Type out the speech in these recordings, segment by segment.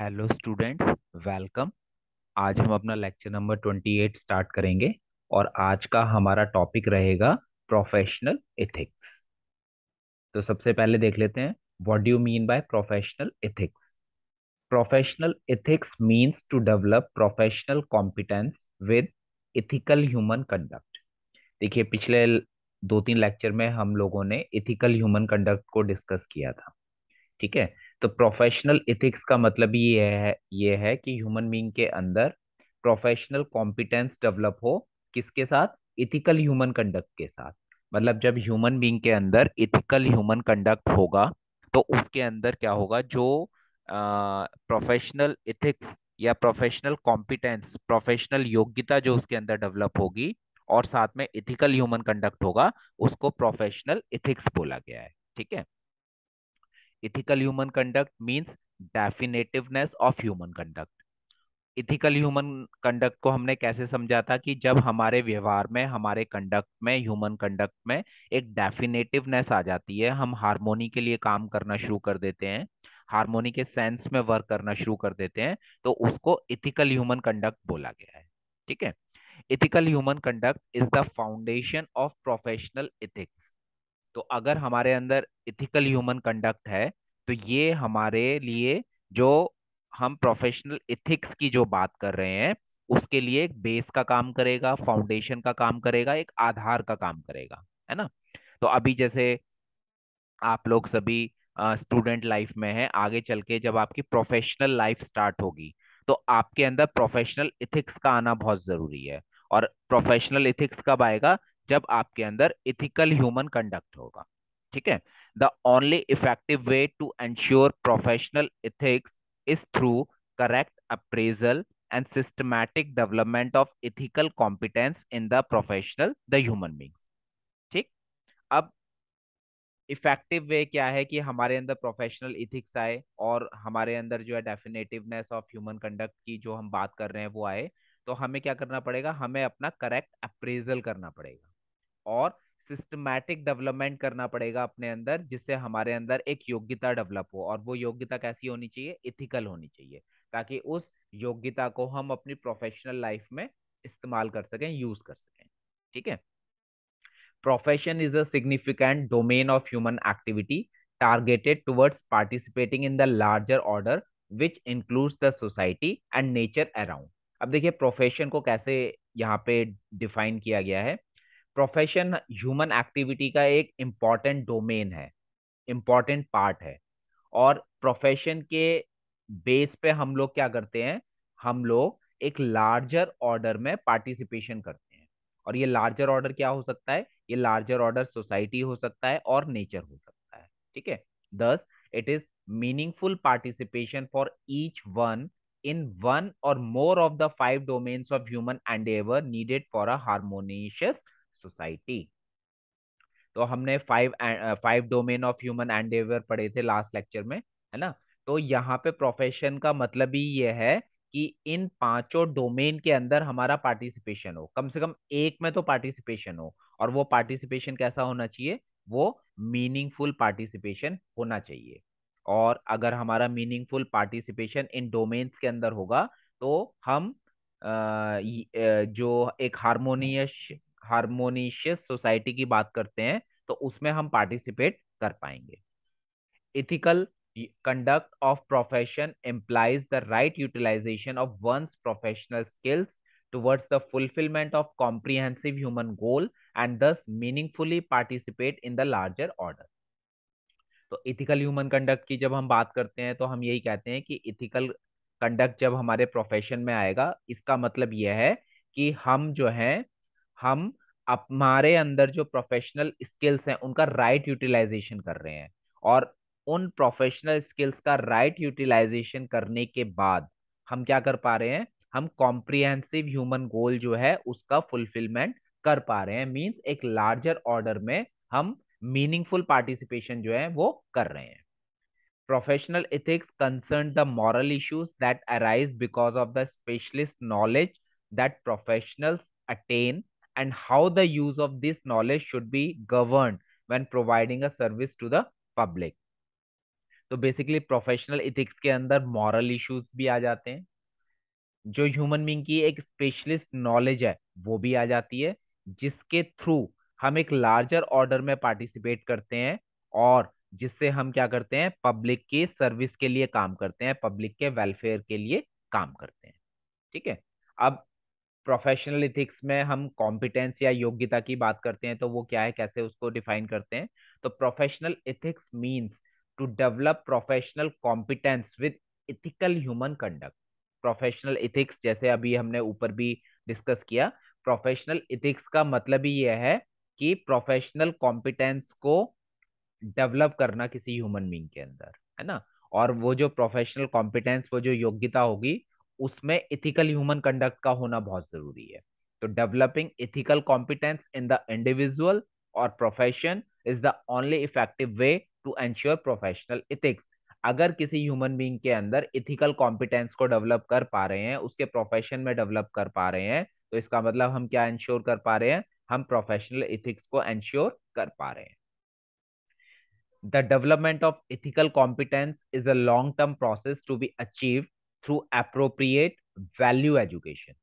Hello students welcome आज हम अपना lecture number twenty eight start करेंगे और आज का हमारा टॉपिक रहेगा प्रोफेशनल एथिक्स तो सबसे पहले देख लेते हैं what do you mean by professional ethics professional ethics means to develop professional competence with ethical human conduct देखिए पिछले दो तीन लेक्चर में हम लोगों ने इथिकल ह्यूमन कंडक्ट को डिस्कस किया था ठीक है तो प्रोफेशनल इथिक्स का मतलब ये है ये है कि ह्यूमन बींग के अंदर प्रोफेशनल कॉम्पिटेंस डेवलप हो किसके साथ इथिकल ह्यूमन कंडक्ट के साथ मतलब जब ह्यूमन बींग के अंदर इथिकल ह्यूमन कंडक्ट होगा तो उसके अंदर क्या होगा जो प्रोफेशनल इथिक्स या प्रोफेशनल कॉम्पिटेंस प्रोफेशनल योग्यता जो उसके अंदर डेवलप होगी और साथ में इथिकल ह्यूमन कंडक्ट होगा उसको प्रोफेशनल इथिक्स बोला गया है ठीक है ethical human conduct means definitiveness of human conduct ethical human conduct को हमने कैसे समझा था कि जब हमारे व्यवहार में हमारे कंडक्ट में ह्यूमन कंडक्ट में एक डेफिनेटिवनेस आ जाती है हम हारमोनी के लिए काम करना शुरू कर देते हैं हारमोनी के सेंस में वर्क करना शुरू कर देते हैं तो उसको इथिकल ह्यूमन कंडक्ट बोला गया है ठीक है ethical human conduct is the foundation of professional ethics तो अगर हमारे अंदर इथिकल ह्यूमन कंडक्ट है तो ये हमारे लिए जो हम प्रोफेशनल इथिक्स की जो बात कर रहे हैं उसके लिए एक बेस का काम करेगा फाउंडेशन का काम करेगा एक आधार का काम करेगा है ना तो अभी जैसे आप लोग सभी स्टूडेंट लाइफ में हैं आगे चल के जब आपकी प्रोफेशनल लाइफ स्टार्ट होगी तो आपके अंदर प्रोफेशनल इथिक्स का आना बहुत ज़रूरी है और प्रोफेशनल इथिक्स कब आएगा जब आपके अंदर इथिकल ह्यूमन कंडक्ट होगा ठीक है The only effective way to ensure professional ethics is through correct appraisal and systematic development of ethical competence in the professional, the human beings. ठीक अब इफेक्टिव वे क्या है कि हमारे अंदर प्रोफेशनल इथिक्स आए और हमारे अंदर जो है डेफिनेटिवनेस ऑफ ह्यूमन कंडक्ट की जो हम बात कर रहे हैं वो आए तो हमें क्या करना पड़ेगा हमें अपना करेक्ट अप्रेजल करना पड़ेगा और सिस्टमैटिक डेवलपमेंट करना पड़ेगा अपने अंदर जिससे हमारे अंदर एक योग्यता डेवलप हो और वो योग्यता कैसी होनी चाहिए इथिकल होनी चाहिए ताकि उस योग्यता को हम अपनी प्रोफेशनल लाइफ में इस्तेमाल कर सकें यूज कर सकें ठीक है profession is a significant domain of human activity targeted towards participating in the larger order which includes the society and nature around अब देखिए प्रोफेशन को कैसे यहाँ पे डिफाइन किया गया है प्रोफेशन ह्यूमन एक्टिविटी का एक इम्पॉर्टेंट डोमेन है इम्पॉर्टेंट पार्ट है और प्रोफेशन के बेस पे हम लोग क्या करते हैं हम लोग एक लार्जर ऑर्डर में पार्टिसिपेशन करते हैं और ये लार्जर ऑर्डर क्या हो सकता है ये लार्जर ऑर्डर सोसाइटी हो सकता है और नेचर हो सकता है ठीक है thus it is meaningful participation for each one one or more of the five domains of human endeavour needed for a harmonious society तो हमने five five domain of human endeavour पढ़े थे last lecture में है ना तो यहाँ पे प्रोफेशन का मतलब ही ये है कि इन पांचों डोमेन के अंदर हमारा पार्टिसिपेशन हो कम से कम एक में तो पार्टिसिपेशन हो और वो पार्टिसिपेशन कैसा होना चाहिए वो मीनिंगफुल पार्टिसिपेशन होना चाहिए और अगर हमारा मीनिंगफुल पार्टिसिपेशन इन डोमेन्स के अंदर होगा तो हम आ, जो एक हारमोनियस हारमोनीशियस सोसाइटी की बात करते हैं तो उसमें हम पार्टिसिपेट कर पाएंगे ethical conduct of profession employs the right utilisation of one's professional skills towards the fulfillment of comprehensive human goal and thus meaningfully participate in the larger order तो इथिकल ह्यूमन कंडक्ट की जब हम बात करते हैं तो हम यही कहते हैं कि इथिकल कंडक्ट जब हमारे प्रोफेशन में आएगा इसका मतलब यह है कि हम जो है हम हमारे अंदर जो प्रोफेशनल स्किल्स हैं उनका राइट यूटिलाइजेशन कर रहे हैं और उन प्रोफेशनल स्किल्स का राइट यूटिलाइजेशन करने के बाद हम क्या कर पा रहे हैं हम कॉम्प्रिहेंसिव ह्यूमन गोल जो है उसका फुलफिलमेंट कर पा रहे हैं मींस एक लार्जर ऑर्डर में हम मीनिंगफुल पार्टिसिपेशन जो है वो कर रहे हैं professional ethics concern the moral issues that arise because of the specialist knowledge that professionals attain and how the use of this knowledge should be governed when providing a service to the public तो basically professional ethics के अंदर moral issues भी आ जाते हैं जो human being की एक specialist knowledge है वो भी आ जाती है जिसके थ्रू हम एक लार्जर ऑर्डर में पार्टिसिपेट करते हैं और जिससे हम क्या करते हैं पब्लिक की सर्विस के लिए काम करते हैं पब्लिक के वेलफेयर के लिए काम करते हैं ठीक है अब प्रोफेशनल इथिक्स में हम कॉम्पिटेंस या योग्यता की बात करते हैं तो वो क्या है कैसे उसको डिफाइन करते हैं तो professional ethics means to develop professional competence with ethical human conduct professional ethics जैसे अभी हमने ऊपर भी डिस्कस किया प्रोफेशनल इथिक्स का मतलब ही यह है कि प्रोफेशनल कॉम्पिटेंस को डेवलप करना किसी ह्यूमन बींग के अंदर है ना और वो जो प्रोफेशनल कॉम्पिटेंस वो जो योग्यता होगी उसमें इथिकल ह्यूमन कंडक्ट का होना बहुत जरूरी है तो developing ethical competence in the individual और profession is the only effective way to ensure professional ethics अगर किसी ह्यूमन बीइंग के अंदर इथिकल कॉम्पिटेंस को डेवलप कर पा रहे हैं उसके प्रोफेशन में डेवलप कर पा रहे हैं तो इसका मतलब हम क्या इंश्योर कर पा रहे हैं हम प्रोफेशनल इथिक्स को एंश्योर कर पा रहे हैं the development of ethical competence is a long term process to be achieve through appropriate value education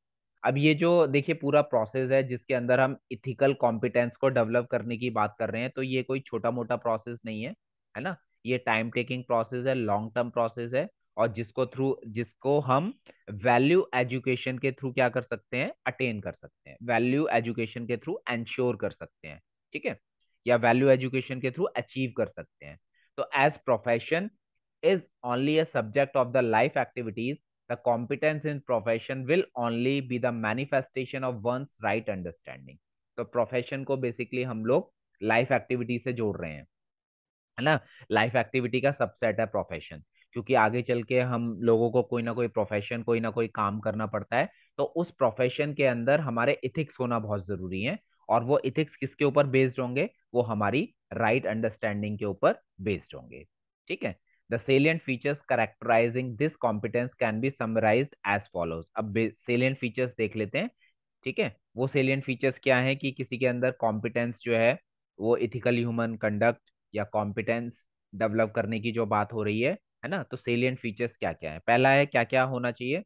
अब ये जो देखिए पूरा प्रोसेस है जिसके अंदर हम इथिकल कॉम्पिटेंस को डेवलप करने की बात कर रहे हैं तो ये कोई छोटा मोटा प्रोसेस नहीं है है ना ये टाइम टेकिंग प्रोसेस है लॉन्ग टर्म प्रोसेस है और जिसको थ्रू जिसको हम वैल्यू एजुकेशन के थ्रू क्या कर सकते हैं अटेन कर सकते हैं वैल्यू एजुकेशन के थ्रू एंश्योर कर सकते हैं ठीक है या वैल्यू एजुकेशन के थ्रू अचीव कर सकते हैं तो as profession is only a subject of the life activities, the competence in profession will only be the manifestation of one's right understanding. तो profession को basically हम लोग life activity से जोड़ रहे हैं है ना लाइफ एक्टिविटी का सबसेट है प्रोफेशन क्योंकि आगे चल के हम लोगों को कोई ना कोई प्रोफेशन कोई ना कोई काम करना पड़ता है तो उस प्रोफेशन के अंदर हमारे इथिक्स होना बहुत जरूरी है और वो इथिक्स किसके ऊपर बेस्ड होंगे वो हमारी राइट right अंडरस्टैंडिंग के ऊपर बेस्ड होंगे ठीक है The salient features characterizing this competence can be summarized as follows. अब salient features देख लेते हैं ठीक है वो salient features क्या हैं कि किसी के अंदर competence जो है वो ethical human conduct या competence डेवलप करने की जो बात हो रही है है ना तो सेलियंट फीचर्स क्या क्या है पहला है क्या क्या होना चाहिए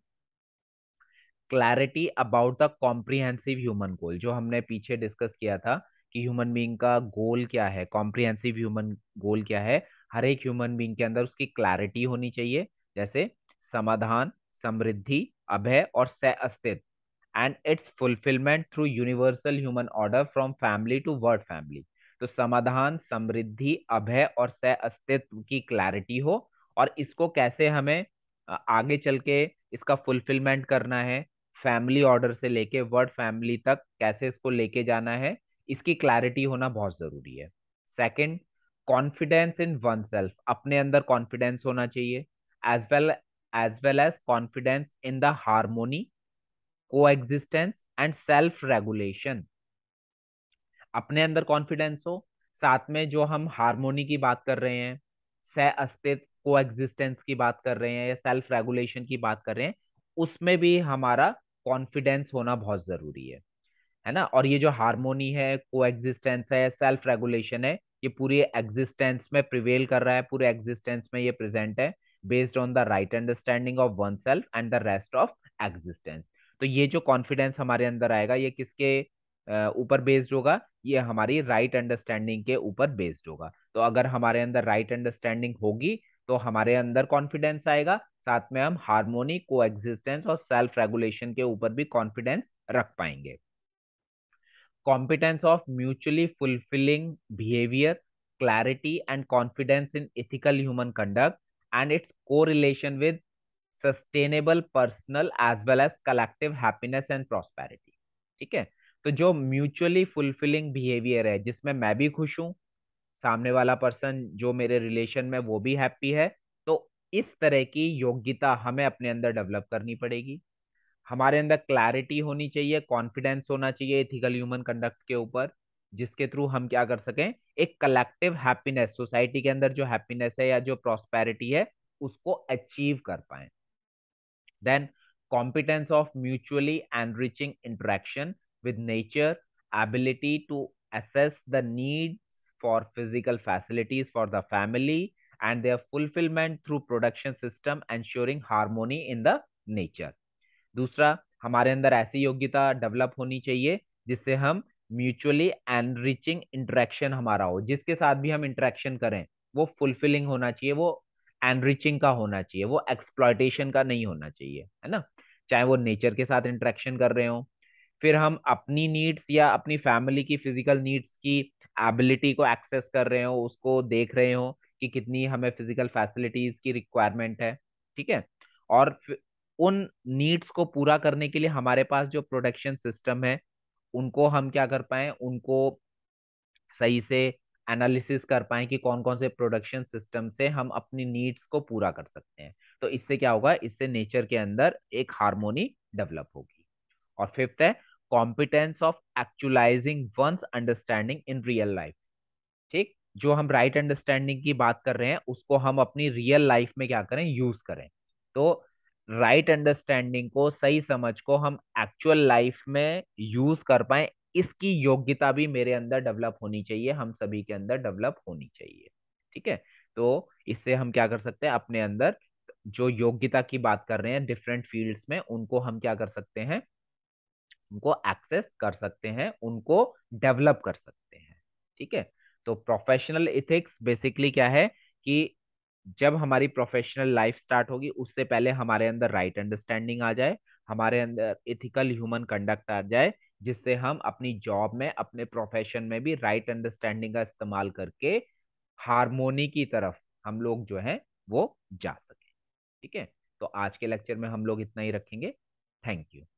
clarity about the comprehensive human goal जो हमने पीछे डिस्कस किया था कि ह्यूमन बीइंग का गोल क्या है कॉम्प्रिहेंसिव ह्यूमन गोल क्या है हर एक ह्यूमन बींग के अंदर उसकी क्लैरिटी होनी चाहिए जैसे समाधान समृद्धि अभय और सह अस्तित्व and its fulfilment through universal human order from family to world family तो समाधान समृद्धि अभय और सह अस्तित्व की क्लैरिटी हो और इसको कैसे हमें आगे चल के इसका फुलफिलमेंट करना है फैमिली ऑर्डर से लेके वर्ड फैमिली तक कैसे इसको लेके जाना है इसकी क्लैरिटी होना बहुत ज़रूरी है second confidence in one self अपने अंदर कॉन्फिडेंस होना चाहिए as well as well as confidence in the harmony coexistence and self regulation अपने अंदर कॉन्फिडेंस हो साथ में जो हम हारमोनी की बात कर रहे हैं सह अस्तित्व को एग्जिस्टेंस की बात कर रहे हैं या सेल्फ रेगुलेशन की बात कर रहे हैं उसमें भी हमारा कॉन्फिडेंस होना बहुत जरूरी है है ना और ये जो हारमोनी है को एग्जिस्टेंस है सेल्फ रेगुलेशन है ये पूरी एग्जिस्टेंस में प्रिवेल कर रहा है पूरे एग्जिस्टेंस में ये प्रेजेंट है based on the right understanding of one self and the rest of existence तो ये जो कॉन्फिडेंस हमारे अंदर आएगा ये किसके ऊपर बेस्ड होगा ये हमारी राइट अंडरस्टैंडिंग के ऊपर बेस्ड होगा तो अगर हमारे अंदर राइट अंडरस्टैंडिंग होगी तो हमारे अंदर कॉन्फिडेंस आएगा साथ में हम हार्मोनी को और सेल्फ रेगुलेशन के ऊपर भी कॉन्फिडेंस रख पाएंगे of mutually fulfilling behaviour clarity and confidence in ethical human conduct and its correlation with sustainable personal as well as collective happiness and prosperity ठीक है तो जो म्यूचुअली फुलफिलिंग बिहेवियर है जिसमें मैं भी खुश हूँ सामने वाला पर्सन जो मेरे रिलेशन में वो भी हैप्पी है तो इस तरह की योग्यता हमें अपने अंदर डेवलप करनी पड़ेगी हमारे अंदर क्लैरिटी होनी चाहिए कॉन्फिडेंस होना चाहिए इथिकल ह्यूमन कंडक्ट के ऊपर जिसके थ्रू हम क्या कर सकें एक कलेक्टिव हैप्पीनेस सोसाइटी के अंदर जो हैप्पीनेस है या जो प्रॉस्पेरिटी है उसको अचीव कर पाए then competence of mutually enriching interaction with nature ability to assess the need for physical facilities for the family and their fulfillment through production system ensuring harmony in the nature दूसरा हमारे अंदर ऐसी योग्यता develop होनी चाहिए जिससे हम mutually enriching interaction हमारा हो जिसके साथ भी हम इंटरेक्शन करें वो फुलफिलिंग होना चाहिए वो एनरिचिंग का होना चाहिए वो एक्सप्लॉयटेशन का नहीं होना चाहिए है ना चाहे वो नेचर के साथ इंटरेक्शन कर रहे हो फिर हम अपनी नीड्स या अपनी फैमिली की फिजिकल नीड्स की एबिलिटी को एक्सेस कर रहे हो उसको देख रहे हो कि कितनी हमें फिजिकल फैसिलिटीज की रिक्वायरमेंट है ठीक है और उन नीड्स को पूरा करने के लिए हमारे पास जो प्रोडक्शन सिस्टम है उनको हम क्या कर पाए उनको सही से एनालिसिस कर पाए कि कौन कौन से प्रोडक्शन सिस्टम से हम अपनी नीड्स को पूरा कर सकते हैं तो इससे क्या होगा इससे नेचर के अंदर एक हारमोनी डेवलप होगी और फिफ्थ है competence of actualising one's understanding in real life ठीक जो हम राइट right अंडरस्टैंडिंग की बात कर रहे हैं उसको हम अपनी रियल लाइफ में क्या करें यूज करें तो राइट right अंडरस्टैंडिंग को सही समझ को हम एक्चुअल लाइफ में यूज कर पाए इसकी योग्यता भी मेरे अंदर डेवलप होनी चाहिए हम सभी के अंदर डेवलप होनी चाहिए ठीक है तो इससे हम क्या कर सकते हैं अपने अंदर जो योग्यता की बात कर रहे हैं डिफरेंट फील्ड्स में उनको हम क्या कर सकते हैं उनको एक्सेस कर सकते हैं उनको डेवलप कर सकते हैं ठीक है तो प्रोफेशनल इथिक्स बेसिकली क्या है कि जब हमारी प्रोफेशनल लाइफ स्टार्ट होगी उससे पहले हमारे अंदर राइट अंडरस्टैंडिंग आ जाए हमारे अंदर इथिकल ह्यूमन कंडक्ट आ जाए जिससे हम अपनी जॉब में अपने प्रोफेशन में भी राइट अंडरस्टैंडिंग का इस्तेमाल करके हारमोनी की तरफ हम लोग जो है वो जा सके ठीक है तो आज के लेक्चर में हम लोग इतना ही रखेंगे थैंक यू